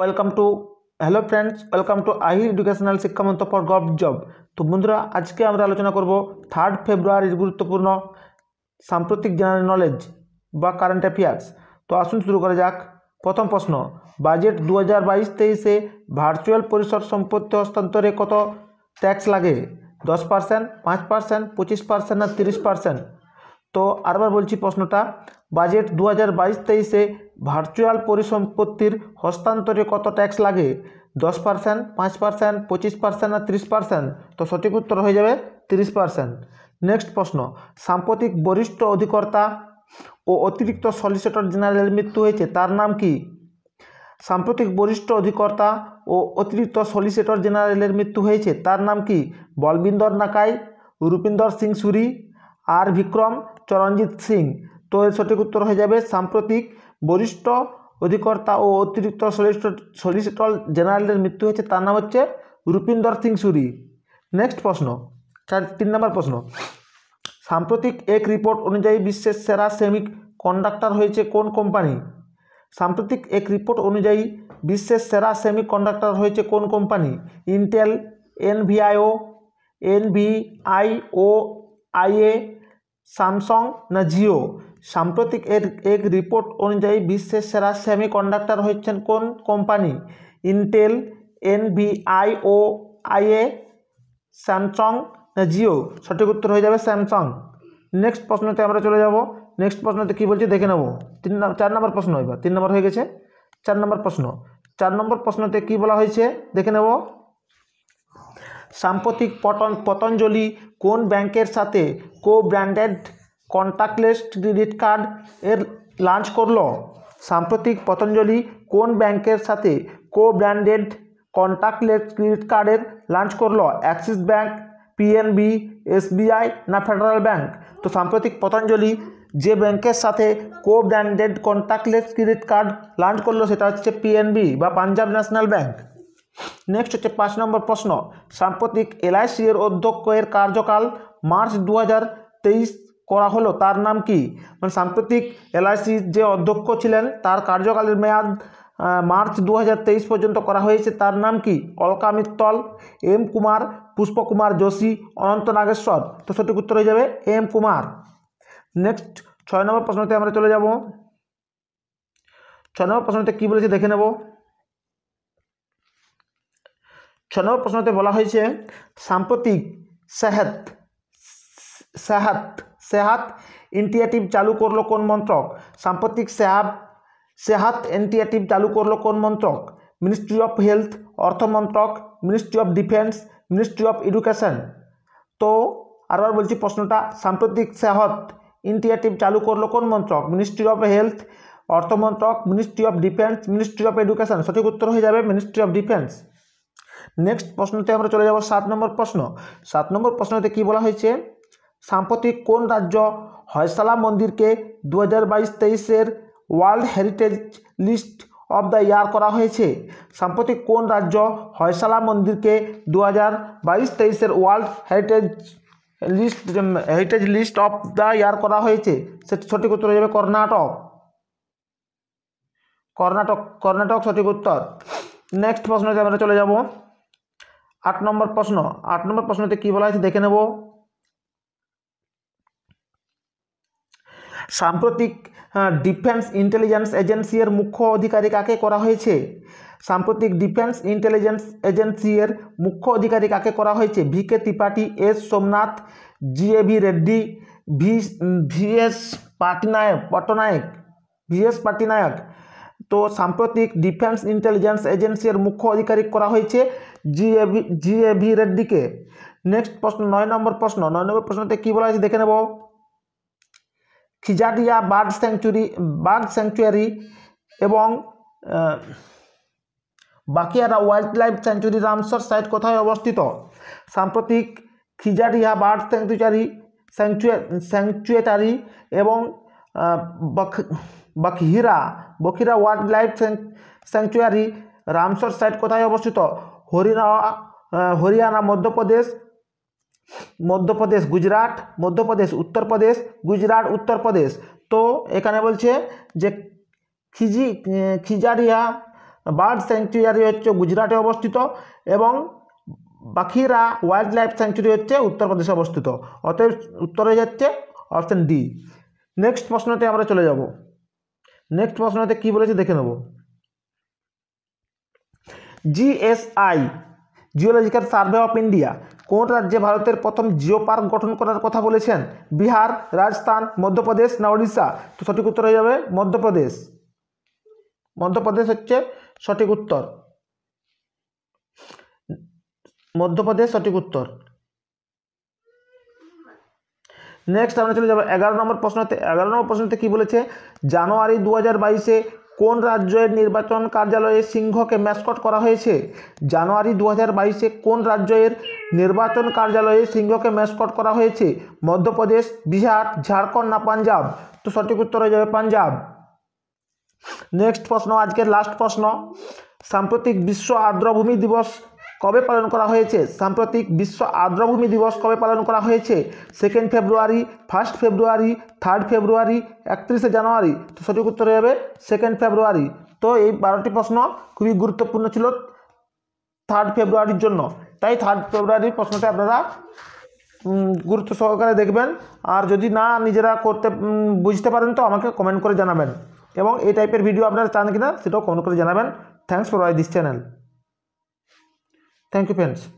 Welcome to hello friends welcome to Ahi educational শিক্ষামন্ত for gov job তো বন্ধুরা আজকে আমরা আলোচনা করব থার্ড ফেব্রুয়ারির গুরুত্বপূর্ণ সাম্প্রতিক জেনারেল নলেজ বা কারেন্ট অ্যাফেয়ার্স তো আসুন শুরু করা যাক প্রথম প্রশ্ন বাজেট দু হাজার বাইশ তেইশে ভার্চুয়াল পরিসর সম্পত্তি হস্তান্তরে কত ট্যাক্স লাগে দশ পার্সেন্ট পাঁচ পার্সেন্ট পঁচিশ পার্সেন্ট না তিরিশ পার্সেন্ট তো আরবার বলছি প্রশ্নটা বাজেট দু হাজার বাইশ তেইশে ভার্চুয়াল পরিসম্পত্তির হস্তান্তরে কত ট্যাক্স লাগে দশ পার্সেন্ট পাঁচ পার্সেন্ট পঁচিশ পার্সেন্ট আর ত্রিশ পার্সেন্ট তো সঠিক উত্তর হয়ে যাবে ত্রিশ পার্সেন্ট নেক্সট প্রশ্ন সাম্প্রতিক বরিষ্ঠ অধিকর্তা ও অতিরিক্ত সলিসিটর জেনারেলের মৃত্যু হয়েছে তার নাম কি সাম্প্রতিক বরিষ্ঠ অধিকর্তা ও অতিরিক্ত সলিসিটর জেনারেলের মৃত্যু হয়েছে তার নাম কি বলবিন্দর নাকাই রূপিন্দর সিং সুরি আর বিক্রম চরণজিৎ সিং তো এর সঠিক উত্তর হয়ে যাবে সাম্প্রতিক বরিষ্ঠ অধিকর্তা ও অতিরিক্ত সলিসিটর জেনারেলের মৃত্যু হয়েছে তার নাম হচ্ছে রূপিন্দর সিং সুরি নেক্সট প্রশ্ন চার তিন নম্বর প্রশ্ন সাম্প্রতিক এক রিপোর্ট অনুযায়ী বিশ্বের সেরা সেমিক কন্ডাক্টর হয়েছে কোন কোম্পানি সাম্প্রতিক এক রিপোর্ট অনুযায়ী বিশ্বের সেরা সেমিক কন্ডাক্টর হয়েছে কোন কোম্পানি ইন্টেল এনভিআইও এনভিআইও আইএ স্যামসং না জিও সাম্প্রতিক এর এক রিপোর্ট অনুযায়ী বিশ্বের সেরা কন্ডাক্টর হচ্ছেন কোন কোম্পানি ইন্টেল আই ও আইএ স্যামসং না জিও সঠিক উত্তর হয়ে যাবে স্যামসং নেক্সট প্রশ্নতে আমরা চলে যাব নেক্সট প্রশ্নতে কী বলছে দেখে নেব তিন চার নম্বর প্রশ্ন এবার তিন নম্বর হয়ে গেছে চার নম্বর প্রশ্ন চার নম্বর প্রশ্নতে কী বলা হয়েছে দেখে নেব সাম্প্রতিক পতন পতঞ্জলি কোন ব্যাংকের সাথে co branded contactless credit card এর লঞ্চ করলো সাম্প্রতিক পতঞ্জলি কোন ব্যাংকের সাথে কো ব্র্যান্ডেড কন্ট্যাক্টলেস ক্রেডিট কার্ডের লঞ্চ করলো অ্যাক্সিস ব্যাংক পিএনবি এসবিআই না ফেডারেল ব্যাংক তো সাম্প্রতিক পতঞ্জলি যে ব্যাংকের সাথে co branded contactless credit card launch করলো সেটা হচ্ছে পিএনবি বা পাঞ্জাব ন্যাশনাল ব্যাংক নেক্সট হচ্ছে পাঁচ নম্বর প্রশ্ন সাম্প্রতিক এলআইসির অধ্যক্ষের কার্যকাল মার্চ দু করা হলো তার নাম কি মানে সাম্প্রতিক এলআইসি যে অধ্যক্ষ ছিলেন তার কার্যকালের মেয়াদ মার্চ দু পর্যন্ত করা হয়েছে তার নাম কি অলকা মিত্তল এম কুমার পুষ্পকুমার যোশী অনন্ত নাগেশ্বর তো সঠিক উত্তর হয়ে যাবে এম কুমার নেক্সট ছয় নম্বর প্রশ্নতে আমরা চলে যাব ছয় নম্বর প্রশ্নতে কী বলেছে দেখে নেব নম্বর প্রশ্নতে বলা হয়েছে সাম্প্রতিক সেহাত সেহাত সেহাত ইন্টিয়াটিভ চালু করলো কোন মন্ত্রক সাম্প্রতিক সেহাব সেহাত এন্টিয়াটিভ চালু করলো কোন মন্ত্রক মিনিস্ট্রি অফ হেলথ অর্থ মন্ত্রক ministry of defence ministry of education তো আরবার বলছি প্রশ্নটা সাম্প্রতিক সেহত ইন্টিয়াটিভ চালু করলো কোন মন্ত্রক মিনিস্ট্রি অফ হেলথ অর্থ মন্ত্রক ministry of defence ministry of education সঠিক উত্তর হয়ে যাবে মিনিস্ট্রি অফ ডিফেন্স নেক্সট প্রশ্নতে আমরা চলে যাব সাত নম্বর প্রশ্ন সাত নম্বর প্রশ্নতে কি বলা হয়েছে সাম্প্রতিক কোন রাজ্য হয়সালা মন্দিরকে দু হাজার বাইশ তেইশের world heritage list of the year করা হয়েছে সাম্প্রতিক কোন রাজ্য হয়সালা মন্দিরকে দু হাজার বাইশ তেইশের world heritage list heritage list of the year করা হয়েছে সেটি সঠিক উত্তর হয়ে যাবে কর্ণাটক কর্ণাটক কর্ণাটক সঠিক উত্তর নেক্সট প্রশ্নতে আমরা চলে যাব আট নম্বর প্রশ্ন আট নম্বর প্রশ্নতে কি বলা হয়েছে দেখে নেব সাম্প্রতিক ডিফেন্স ইন্টেলিজেন্স এজেন্সির মুখ্য অধিকারী কাকে করা হয়েছে সাম্প্রতিক ডিফেন্স ইন্টেলিজেন্স এজেন্সির মুখ্য অধিকারী কাকে করা হয়েছে V K Tripathi S Somnath G A V Reddy V V S Patnaik Patnaik V S Patnaik তো সাম্প্রতিক ডিফেন্স ইন্টেলিজেন্স এজেন্সির মুখ্য অধিকারী করা হয়েছে জি A V G A রেড্ডিকে next প্রশ্ন নয় নম্বর প্রশ্ন নয় নম্বর প্রশ্নতে কী বলা হয়েছে দেখে নেব Khijadia bird sanctuary bird sanctuary এবং Bakhira wildlife sanctuary Ramsar site কোথায় অবস্থিত সাম্প্রতিক খিজাডিয়া বার্ড স্যাংচুয়ারি স্যাংচুয়েটারি এবং Bakhira Bakhira wildlife sanctuary Ramsar site কোথায় অবস্থিত হরিয়ানা হরিয়ানা মধ্যপ্রদেশ মধ্যপ্রদেশ গুজরাট মধ্যপ্রদেশ উত্তরপ্রদেশ গুজরাট উত্তরপ্রদেশ তো এখানে বলছে যে খিজি খিজারিয়া বার্ড স্যাংচুয়ারি হচ্ছে গুজরাটে অবস্থিত এবং বাখিরা ওয়াইল্ড লাইফ স্যাংচুয়ারি হচ্ছে উত্তরপ্রদেশে অবস্থিত অতএব উত্তর হয়ে যাচ্ছে অপশান ডি নেক্সট প্রশ্নতে আমরা চলে যাব নেক্সট প্রশ্নতে কি বলেছে দেখে নেব GSI geological survey of India কোন রাজ্যে ভারতের প্রথম জিও পার্ক গঠন করার কথা বলেছেন বিহার রাজস্থান মধ্যপ্রদেশ না উড়িষ্যা তো সঠিক উত্তর হয়ে যাবে মধ্যপ্রদেশ মধ্যপ্রদেশ হচ্ছে সঠিক উত্তর মধ্যপ্রদেশ সঠিক উত্তর নেক্সট আমরা চলে যাবো এগারো নম্বর প্রশ্নতে এগারো নম্বর প্রশ্নতে কী বলেছে জানুয়ারি দু হাজার বাইশে কোন রাজ্যের নির্বাচন কার্যালয়ে সিংহকে ম্যাসকট করা হয়েছে জানুয়ারি দু হাজার বাইশে কোন রাজ্যের নির্বাচন কার্যালয়ে সিংহকে ম্যাসকট করা হয়েছে মধ্যপ্রদেশ বিহার ঝাড়খণ্ড না পাঞ্জাব তো সঠিক উত্তর হয়ে যাবে পাঞ্জাব নেক্সট প্রশ্ন আজকের লাস্ট প্রশ্ন সাম্প্রতিক বিশ্ব আর্দ্রভূমি দিবস কবে পালন করা হয়েছে সাম্প্রতিক বিশ্ব আর্দ্রভূমি দিবস কবে পালন করা হয়েছে second February first February third February একত্রিশে জানুয়ারি তো সঠিক উত্তর হয়ে যাবে সেকেন্ড ফেব্রুয়ারি তো এই বারোটি প্রশ্ন খুবই গুরুত্বপূর্ণ ছিল থার্ড ফেব্রুয়ারির জন্য তাই থার্ড ফেব্রুয়ারির প্রশ্নটা আপনারা গুরুত্ব সহকারে দেখবেন আর যদি না নিজেরা করতে বুঝতে পারেন তো আমাকে কমেন্ট করে জানাবেন এবং এই টাইপের ভিডিও আপনারা চান কিনা সেটাও কমেন্ট করে জানাবেন thanks for why this channel Thank you, friends.